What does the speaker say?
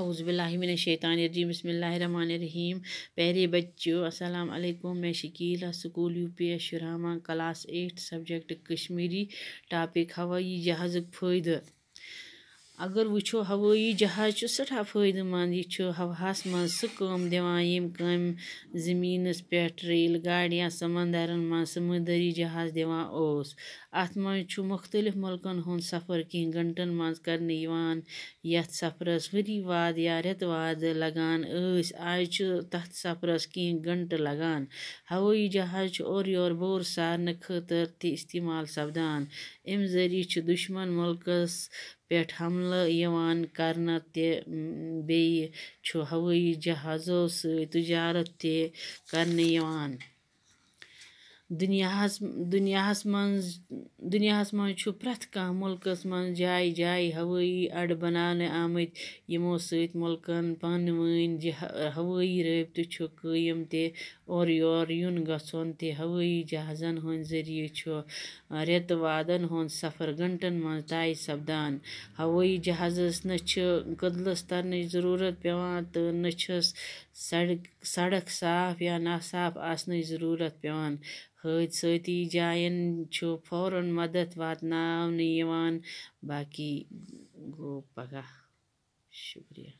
अवज़बिल्मिन शैतान शैतानरजीम बसमीम पहरे बच्चों अस्सलाम वालेकुम मैं Shakeela school U P S Shurama class eight subject Kashmiri topic हवाई जहाज़ फ़ायदा अगर वो हवाई जहाज सठा फ़ायदे मंद यह हवहस मं सम दिवान पे रेल गाड़िया समंदर मं जहाज दिवान उस अत मह मुख्तलिफ मुल्कन हूँ सफ़र कह घंटन मं कर वरी वाद या रत वाद लगान आज तथ सफरस कें घंटे लगान हवाई जहाज और बोर सार खर्तमाल सपदान अम जरिए दुश्मन मुल्क پٮ۪ٹھ حملہٕ یِوان کرنہٕ تہِ بیٚیہِ چھُ ہوٲیی جہازو سۭتۍ تجارت تہِ کرنہٕ یِوان دُنیاہَس دُنیاہَس منٛز دُنیاہَس منٛز چھُ پرٛٮ۪تھ کانٛہہ مُلکَس منٛز جایہِ جایہِ ہوٲیی اَڈٕ بناونہٕ آمٕتۍ یِمو سۭتۍ مُلکَن پانہٕ ؤنۍ جہا ہوٲیی رٲبطہٕ چھُ قٲیِم تہِ اورٕ یورٕ یُن گژھُن تہِ ہوٲیی جہازَن ہٕنٛدۍ ذٔریعہِ چھُ رٮ۪تہٕ وادَن ہُنٛد سفر گھنٛٹَن منٛز طے سَپدان ہوٲیی جہازَس نہ چھِ کٔدلَس تَرنٕچ ضٔروٗرت پٮ۪وان تہٕ نہ چھِس سڑک سڑک صاف یا ناصاف آسنٕچ ضٔروٗرت پٮ۪وان حٲدۍثٲتی جایَن چھُ فوراً مدد واتناونہٕ یِوان باقی گوٚو پَگاہ شُکریہ